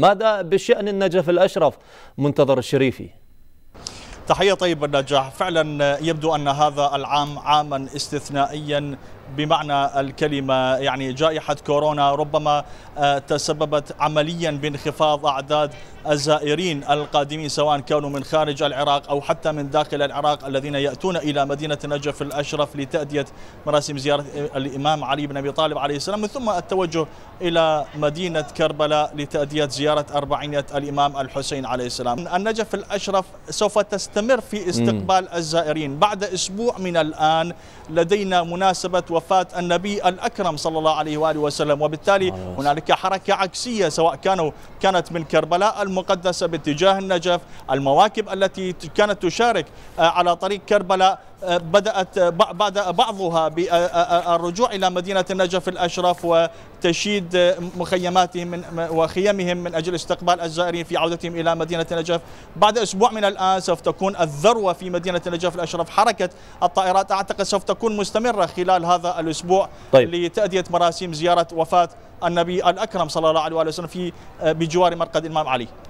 ماذا بشأن النجف الأشرف منتظر الشريفي؟ تحية طيب النجاح فعلا يبدو أن هذا العام عاما استثنائيا بمعنى الكلمة يعني جائحة كورونا ربما آه، تسببت عمليا بانخفاض أعداد الزائرين القادمين سواء كانوا من خارج العراق أو حتى من داخل العراق الذين يأتون إلى مدينة نجف الأشرف لتأدية مراسم زيارة الإمام علي بن أبي طالب عليه السلام ثم التوجه إلى مدينة كربلاء لتأدية زيارة أربعينية الإمام الحسين عليه السلام النجف الأشرف سوف تستمر في استقبال الزائرين بعد أسبوع من الآن لدينا مناسبة وفاة النبي الأكرم صلى الله عليه وآله وسلم وبالتالي هنالك حركة عكسية سواء كانوا كانت من كربلاء المقدسة باتجاه النجف المواكب التي كانت تشارك آه، على طريق كربلاء بدأت بعد بعضها بالرجوع إلى مدينة النجف الأشرف وتشييد مخيماتهم من وخيمهم من أجل استقبال الزائرين في عودتهم إلى مدينة النجف بعد أسبوع من الآن سوف تكون الذروة في مدينة النجف الأشرف حركة الطائرات أعتقد سوف تكون مستمرة خلال هذا الأسبوع طيب. لتأدية مراسم زيارة وفاة النبي الأكرم صلى الله عليه وسلم في بجوار مرقد الإمام علي